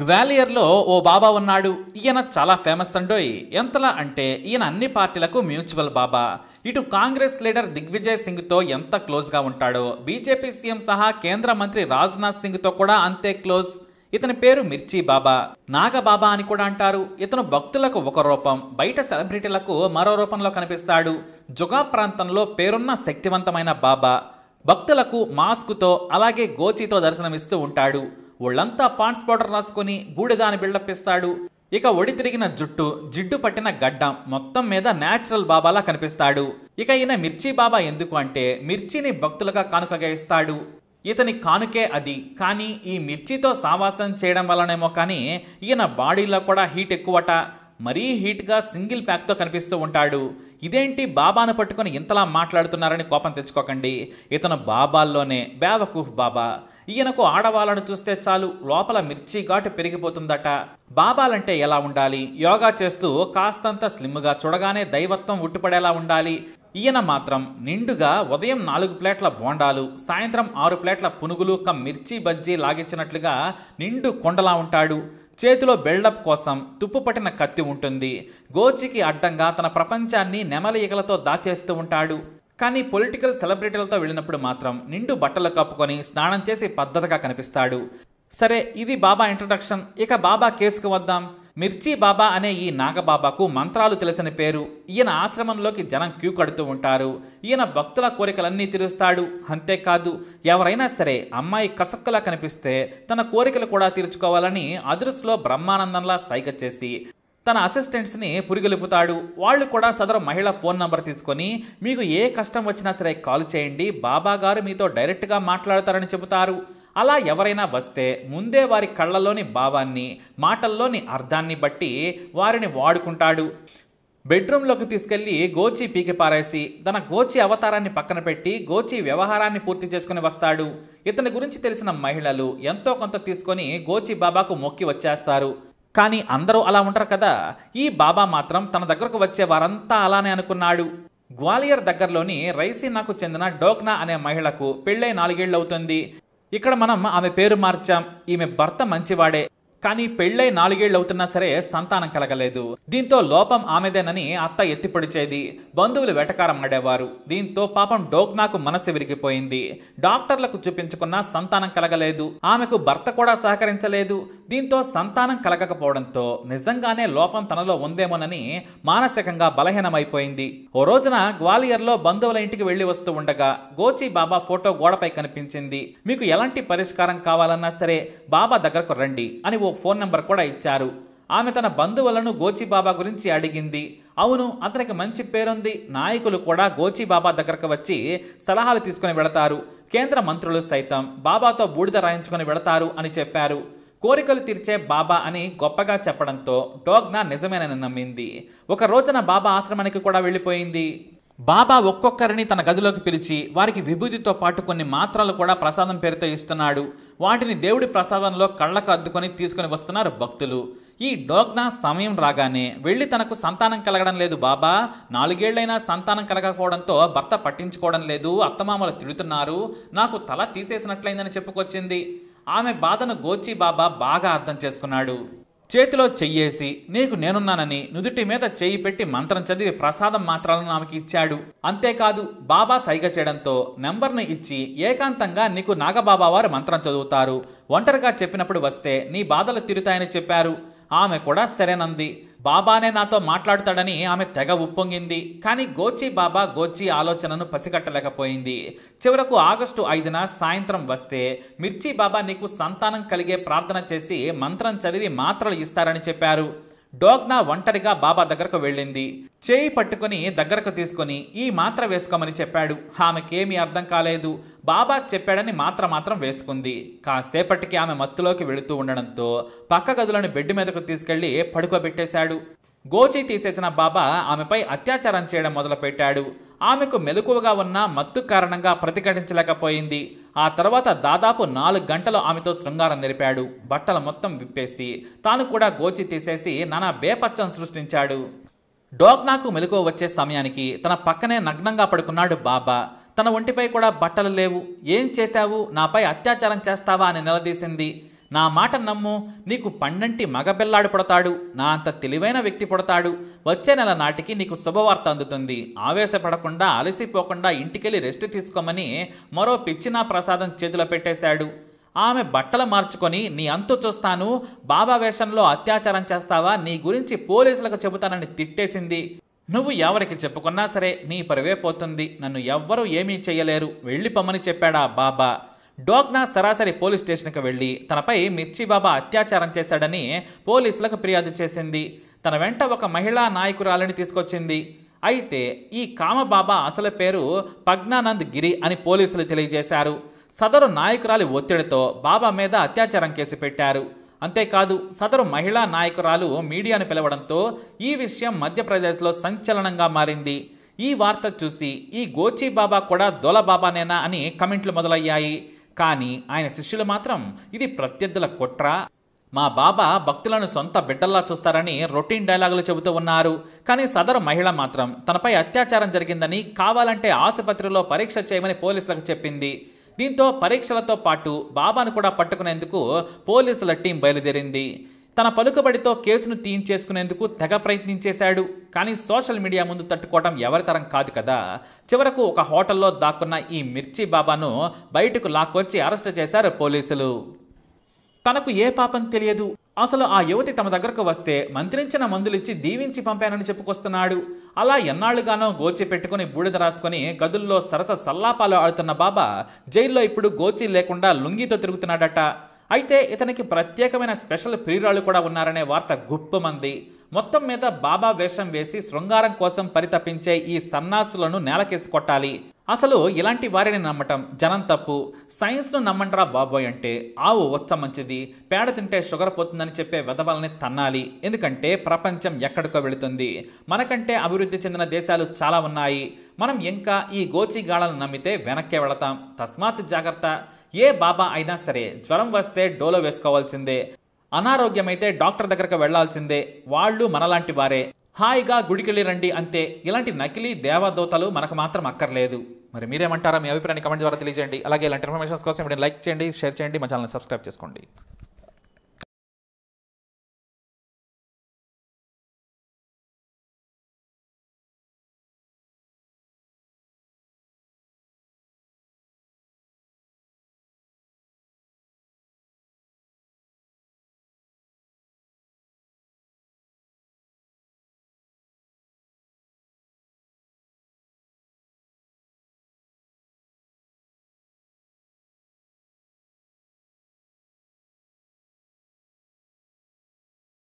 గ్వాలియర్లో ఓ బాబా ఉన్నాడు ఈయన చాలా ఫేమస్ అండోయ్ ఎంతలా అంటే ఈయన అన్ని పార్టీలకు మ్యూచువల్ బాబా ఇటు కాంగ్రెస్ లీడర్ దిగ్విజయ్ సింగ్తో ఎంత క్లోజ్గా ఉంటాడో బీజేపీ సీఎం సహా కేంద్ర మంత్రి రాజ్నాథ్ సింగ్తో కూడా అంతే క్లోజ్ ఇతని పేరు మిర్చి బాబా నాగబాబా అని కూడా అంటారు ఇతను భక్తులకు ఒక రూపం బయట సెలబ్రిటీలకు మరో రూపంలో కనిపిస్తాడు జుగా ప్రాంతంలో పేరున్న శక్తివంతమైన బాబా భక్తులకు మాస్కుతో అలాగే గోచితో దర్శనమిస్తూ ఉంటాడు ఒళ్ళంతా పాన్స్ పౌడర్ రాసుకొని బూడిదాని బిల్డప్ ఇస్తాడు ఇక ఒడి తిరిగిన జుట్టు జిడ్డు పట్టిన గడ్డం మొత్తం మీద న్యాచురల్ బాబాలా కనిపిస్తాడు ఇక ఈయన మిర్చి బాబా ఎందుకు అంటే మిర్చిని భక్తులుగా కానుకగా ఇస్తాడు ఇతని కానుకే అది కానీ ఈ మిర్చితో సావాసం చేయడం వలనేమో కానీ ఈయన బాడీలో కూడా హీట్ ఎక్కువట మరీ హీట్గా సింగిల్ ప్యాక్తో కనిపిస్తూ ఉంటాడు ఇదేంటి బాబాను పట్టుకొని ఇంతలా మాట్లాడుతున్నారని కోపం తెచ్చుకోకండి ఇతను బాబాల్లోనే బేవకూఫ్ బాబా ఈయనకు ఆడవాళ్ళను చూస్తే చాలు లోపల మిర్చి ఘాటు పెరిగిపోతుందట బాబాలంటే ఎలా ఉండాలి యోగా చేస్తూ కాస్తంత స్లిమ్గా చూడగానే దైవత్వం ఉట్టిపడేలా ఉండాలి ఈయన మాత్రం నిండుగా ఉదయం నాలుగు ప్లేట్ల బోండాలు సాయంత్రం ఆరు ప్లేట్ల పునుగులు కమ్ మిర్చి బజ్జీ లాగించినట్లుగా నిండు కొండలా ఉంటాడు చేతిలో బిల్డప్ కోసం తుప్పు పట్టిన కత్తి ఉంటుంది గోచికి అడ్డంగా తన ప్రపంచాన్ని నెమలి ఈగలతో దాచేస్తూ ఉంటాడు కానీ పొలిటికల్ సెలబ్రిటీలతో వెళ్ళినప్పుడు మాత్రం నిండు బట్టలు కప్పుకొని స్నానం చేసి పద్ధతిగా కనిపిస్తాడు సరే ఇది బాబా ఇంట్రడక్షన్ ఇక బాబా కేసుకు వద్దాం మిర్చి బాబా అనే ఈ నాగబాబాకు మంత్రాలు తెలిసిన పేరు ఈయన ఆశ్రమంలోకి జనం క్యూ కడుతూ ఉంటారు ఈయన భక్తుల కోరికలన్నీ తీరుస్తాడు అంతేకాదు ఎవరైనా సరే అమ్మాయి కసక్కులా కనిపిస్తే తన కోరికలు కూడా తీర్చుకోవాలని అదృశ్లో బ్రహ్మానందంలా సైగ చేసి తన అసిస్టెంట్స్ని పురిగెలుపుతాడు వాళ్ళు కూడా సదరు మహిళ ఫోన్ నంబర్ తీసుకొని మీకు ఏ కష్టం వచ్చినా సరే కాల్ చేయండి బాబా గారు మీతో డైరెక్ట్గా మాట్లాడతారని చెబుతారు అలా ఎవరైనా వస్తే ముందే వారి కళ్ళలోని భావాన్ని మాటల్లోని అర్థాన్ని బట్టి వారిని వాడుకుంటాడు బెడ్రూమ్లోకి తీసుకెళ్లి గోచి పీకి పారేసి తన గోచి అవతారాన్ని పక్కన పెట్టి గోచి వ్యవహారాన్ని పూర్తి చేసుకుని వస్తాడు ఇతని గురించి తెలిసిన మహిళలు ఎంతో కొంత తీసుకొని గోచి బాబాకు మొక్కి వచ్చేస్తారు కానీ అందరూ అలా ఉంటారు కదా ఈ బాబా మాత్రం తన దగ్గరకు వచ్చే వారంతా అలానే అనుకున్నాడు గ్వాలియర్ దగ్గరలోని రైసీనాకు చెందిన డోక్నా అనే మహిళకు పెళ్ళై నాలుగేళ్లవుతుంది ఇక్కడ మనం ఆమె పేరు మార్చాం ఈమె భర్త మంచివాడే కానీ పెళ్ళై నాలుగేళ్లు అవుతున్నా సరే సంతానం కలగలేదు దీంతో లోపం ఆమెదేనని అత్త ఎత్తిపొడిచేది బంధువులు వెటకారం ఆడేవారు దీంతో పాపం డోగ్నాకు మనసు విరిగిపోయింది డాక్టర్లకు చూపించుకున్నా సంతానం కలగలేదు ఆమెకు భర్త కూడా సహకరించలేదు దీంతో సంతానం కలగకపోవడంతో నిజంగానే లోపం తనలో ఉందేమోనని మానసికంగా బలహీనమైపోయింది ఓ రోజున గ్వాలియర్లో బంధువుల ఇంటికి వెళ్లి వస్తూ ఉండగా గోచి బాబా ఫోటో గోడపై కనిపించింది మీకు ఎలాంటి పరిష్కారం కావాలన్నా సరే బాబా దగ్గరకు రండి అని ఓ ఫోన్ నెంబర్ కూడా ఇచ్చారు ఆమె తన బంధువులను గోచిబాబా గురించి అడిగింది అవును అతనికి మంచి పేరుంది నాయకులు కూడా గోచిబాబా దగ్గరకు వచ్చి సలహాలు తీసుకుని వెళతారు కేంద్ర మంత్రులు సైతం బాబాతో బూడిద రాయించుకుని వెళతారు అని చెప్పారు కోరికలు తీర్చే బాబా అని గొప్పగా చెప్పడంతో డోగ్నా నిజమేనని నమ్మింది ఒక రోజున బాబా ఆశ్రమానికి కూడా వెళ్ళిపోయింది బాబా ఒక్కొక్కరిని తన గదిలోకి పిలిచి వారికి విభూతితో పాటు కొన్ని మాత్రలు కూడా ప్రసాదం పేరుతో ఇస్తున్నాడు వాటిని దేవుడి ప్రసాదంలో కళ్ళకు అద్దుకొని తీసుకుని వస్తున్నారు భక్తులు ఈ డోగ్నా సమయం రాగానే వెళ్ళి తనకు సంతానం కలగడం లేదు బాబా నాలుగేళ్లైనా సంతానం కలగకపోవడంతో భర్త పట్టించుకోవడం లేదు అత్తమామలు తిడుతున్నారు నాకు తల తీసేసినట్లయిందని చెప్పుకొచ్చింది ఆమె బాధను గోచి బాబా బాగా అర్థం చేసుకున్నాడు చేతిలో చెయ్యేసి నీకు నేనున్నానని నుదుటి మీద చెయ్యి పెట్టి మంత్రం చదివి ప్రసాదం మాత్రాలను ఆమెకి ఇచ్చాడు అంతేకాదు బాబా సైగ చేయడంతో నెంబర్ని ఇచ్చి ఏకాంతంగా నీకు నాగబాబా వారు మంత్రం చదువుతారు ఒంటరిగా చెప్పినప్పుడు వస్తే నీ బాధలు తీరుతాయని చెప్పారు ఆమె కూడా సరేనంది బాబానే నాతో మాట్లాడతాడని ఆమె తెగ ఉప్పొంగింది కానీ గోచి బాబా గోచి ఆలోచనను పసిగట్టలేకపోయింది చివరకు ఆగస్టు ఐదున సాయంత్రం వస్తే మిర్చి బాబా నీకు సంతానం కలిగే ప్రార్థన చేసి మంత్రం చదివి మాత్రలు ఇస్తారని చెప్పారు డోగ్నా ఒంటరిగా బాబా దగ్గరకు వెళ్ళింది చేయి పట్టుకుని దగ్గరకు తీసుకుని ఈ మాత్ర వేసుకోమని చెప్పాడు ఆమెకేమీ అర్థం కాలేదు బాబా చెప్పాడని మాత్ర మాత్రం వేసుకుంది కాసేపటికి ఆమె మత్తులోకి వెళుతూ ఉండడంతో పక్క గదులను బెడ్ మీదకు తీసుకెళ్లి పడుకోబెట్టేశాడు గోచి తీసేసిన బాబా ఆమెపై అత్యాచారం చేయడం మొదలుపెట్టాడు ఆమెకు మెలకువగా ఉన్న మత్తు కారణంగా ప్రతిఘటించలేకపోయింది ఆ తర్వాత దాదాపు నాలుగు గంటలు ఆమెతో శృంగారం నిరిపాడు బట్టలు మొత్తం విప్పేసి తాను కూడా గోచి తీసేసి నానా బేపచ్చం సృష్టించాడు డోగ్నాకు మెలకువ వచ్చే సమయానికి తన పక్కనే నగ్నంగా పడుకున్నాడు బాబా తన ఒంటిపై కూడా బట్టలు లేవు ఏం చేశావు నాపై అత్యాచారం చేస్తావా అని నిలదీసింది నా మాట నమ్ము నీకు పండంటి మగబెల్లాడు పుడతాడు నా అంత తెలివైన వ్యక్తి పుడతాడు వచ్చే నెల నాటికి నీకు శుభవార్త అందుతుంది ఆవేశపడకుండా అలసిపోకుండా ఇంటికెళ్ళి రెస్ట్ తీసుకోమని మరో పిచ్చినా ప్రసాదం చేతిలో పెట్టేశాడు ఆమె బట్టలు మార్చుకొని నీ అంతు చూస్తాను బాబా వేషంలో అత్యాచారం చేస్తావా నీ గురించి పోలీసులకు చెబుతానని తిట్టేసింది నువ్వు ఎవరికి చెప్పుకున్నా సరే నీ పరివే పోతుంది నన్ను ఎవ్వరూ ఏమీ చెయ్యలేరు వెళ్ళిపోమని చెప్పాడా బాబా డోగ్నా సరాసరి పోలీస్ స్టేషన్కి వెళ్ళి తనపై మిర్చిబాబా అత్యాచారం చేశాడని పోలీసులకు ఫిర్యాదు చేసింది తన వెంట ఒక మహిళా నాయకురాలిని తీసుకొచ్చింది అయితే ఈ కామబాబా అసలు పేరు పగ్నానంద్ గిరి అని పోలీసులు తెలియజేశారు సదరు నాయకురాలి ఒత్తిడితో బాబా మీద అత్యాచారం కేసు పెట్టారు అంతేకాదు సదరు మహిళా నాయకురాలు మీడియాను పిలవడంతో ఈ విషయం మధ్యప్రదేశ్లో సంచలనంగా మారింది ఈ వార్త చూసి ఈ గోచీ బాబా కూడా దొలబాబానేనా అని కమెంట్లు మొదలయ్యాయి కానీ ఆయన శిష్యులు మాత్రం ఇది ప్రత్యర్థుల కుట్ర మా బాబా భక్తులను సొంత బిడ్డల్లా చూస్తారని రొటీన్ డైలాగులు చెబుతూ ఉన్నారు కానీ సదరు మహిళ మాత్రం తనపై అత్యాచారం జరిగిందని కావాలంటే ఆసుపత్రిలో పరీక్ష చేయమని పోలీసులకు చెప్పింది దీంతో పరీక్షలతో పాటు బాబాను కూడా పట్టుకునేందుకు పోలీసుల టీం బయలుదేరింది తన పలుకబడితో కేసును తీయించేసుకునేందుకు తెగ ప్రయత్నించేశాడు కానీ సోషల్ మీడియా ముందు తట్టుకోవడం ఎవరితరం కాదు కదా చివరకు ఒక హోటల్లో దాక్కున్న ఈ మిర్చి బాబాను బయటకు లాక్కొచ్చి అరెస్ట్ చేశారు పోలీసులు తనకు ఏ పాపం తెలియదు అసలు ఆ యువతి తమ దగ్గరకు వస్తే మంత్రించిన మందులిచ్చి దీవించి పంపానని చెప్పుకొస్తున్నాడు అలా ఎన్నాళ్లుగానో గోచి పెట్టుకుని బూడిద రాసుకుని గదుల్లో సరస సల్లాపాలు ఆడుతున్న బాబా జైల్లో ఇప్పుడు గోచి లేకుండా లుంగితో తిరుగుతున్నాడట అయితే ఇతనికి ప్రత్యేకమైన స్పెషల్ ప్రియురాలు కూడా ఉన్నారనే వార్త గుప్పమంది మొత్తం మీద బాబా వేషం వేసి శృంగారం కోసం పరితపించే ఈ సన్నాసులను నేలకేసి కొట్టాలి అసలు ఇలాంటి వారిని నమ్మటం జనం తప్పు సైన్స్ను నమ్మంటరా బాబోయ్ అంటే ఆవు ఉత్త మంచిది పేడ తింటే షుగర్ పోతుందని చెప్పే వెధవల్ని తన్నాలి ఎందుకంటే ప్రపంచం ఎక్కడికో వెళుతుంది మనకంటే అభివృద్ధి చెందిన దేశాలు చాలా ఉన్నాయి మనం ఇంకా ఈ గోచిగాళను నమ్మితే వెనక్కే వెళతాం తస్మాత్ జాగ్రత్త ఏ బాబా అయినా సరే జ్వరం వస్తే డోలో వేసుకోవాల్సిందే అనారోగ్యమైతే డాక్టర్ దగ్గరకు వెళ్లాల్సిందే వాళ్ళు మనలాంటి వారే హాయిగా గుడికెళ్ళి రండి అంతే ఇలాంటి నకిలీ దేవదోతలు మనకు మాత్రం అక్కర్లేదు మరి మీరేమంటారా మీ అభిప్రాయాన్ని కమెంట్ ద్వారా తెలియజేయండి అలాగే ఇలాంటి ఇన్ఫర్మేషన్స్ కోసం మీరు లైక్ చేయండి షేర్ చేయండి మా ఛానల్ సబ్స్క్రైబ్ చేసుకోండి